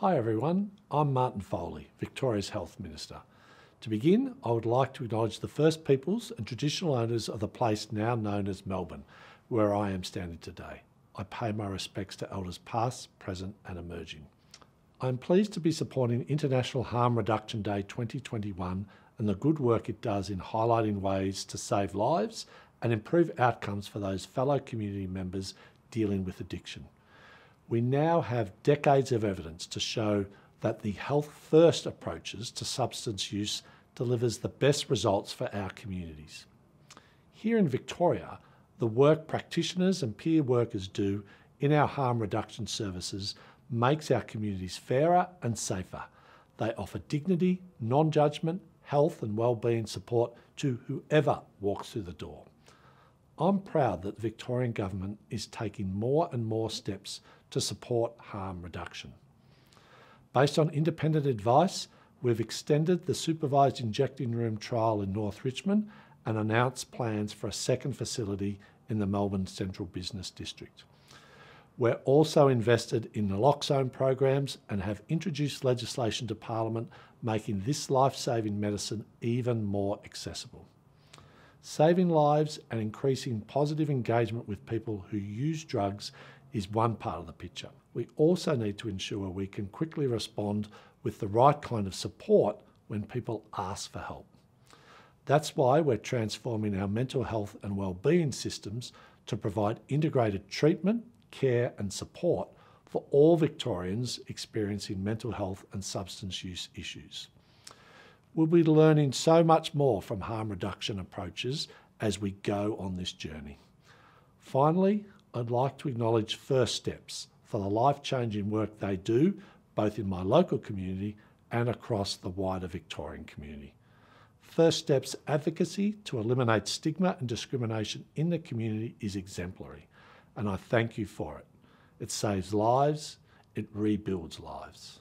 Hi everyone, I'm Martin Foley, Victoria's Health Minister. To begin, I would like to acknowledge the First Peoples and traditional owners of the place now known as Melbourne, where I am standing today. I pay my respects to elders past, present and emerging. I am pleased to be supporting International Harm Reduction Day 2021 and the good work it does in highlighting ways to save lives and improve outcomes for those fellow community members dealing with addiction we now have decades of evidence to show that the health first approaches to substance use delivers the best results for our communities. Here in Victoria, the work practitioners and peer workers do in our harm reduction services makes our communities fairer and safer. They offer dignity, non-judgment, health and well-being support to whoever walks through the door. I'm proud that the Victorian Government is taking more and more steps to support harm reduction. Based on independent advice, we've extended the supervised injecting room trial in North Richmond and announced plans for a second facility in the Melbourne Central Business District. We're also invested in naloxone programs and have introduced legislation to Parliament making this life saving medicine even more accessible. Saving lives and increasing positive engagement with people who use drugs is one part of the picture. We also need to ensure we can quickly respond with the right kind of support when people ask for help. That's why we're transforming our mental health and wellbeing systems to provide integrated treatment, care, and support for all Victorians experiencing mental health and substance use issues we'll be learning so much more from harm reduction approaches as we go on this journey. Finally, I'd like to acknowledge First Steps for the life changing work they do, both in my local community and across the wider Victorian community. First Steps advocacy to eliminate stigma and discrimination in the community is exemplary, and I thank you for it. It saves lives, it rebuilds lives.